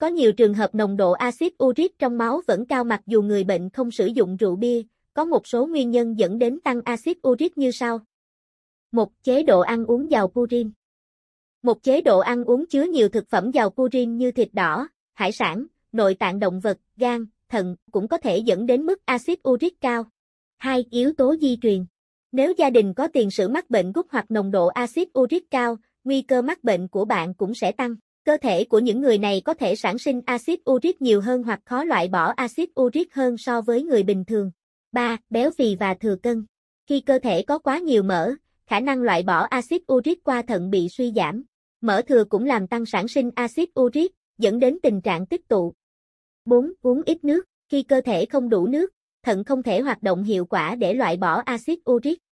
Có nhiều trường hợp nồng độ axit uric trong máu vẫn cao mặc dù người bệnh không sử dụng rượu bia, có một số nguyên nhân dẫn đến tăng axit uric như sau. Một chế độ ăn uống giàu purin. Một chế độ ăn uống chứa nhiều thực phẩm giàu purin như thịt đỏ, hải sản, nội tạng động vật, gan, thận cũng có thể dẫn đến mức axit uric cao. Hai yếu tố di truyền. Nếu gia đình có tiền sử mắc bệnh gút hoặc nồng độ axit uric cao, nguy cơ mắc bệnh của bạn cũng sẽ tăng. Cơ thể của những người này có thể sản sinh axit uric nhiều hơn hoặc khó loại bỏ axit uric hơn so với người bình thường. 3. Béo phì và thừa cân. Khi cơ thể có quá nhiều mỡ, khả năng loại bỏ axit uric qua thận bị suy giảm. Mỡ thừa cũng làm tăng sản sinh axit uric, dẫn đến tình trạng tích tụ. 4. Uống ít nước. Khi cơ thể không đủ nước, thận không thể hoạt động hiệu quả để loại bỏ axit uric.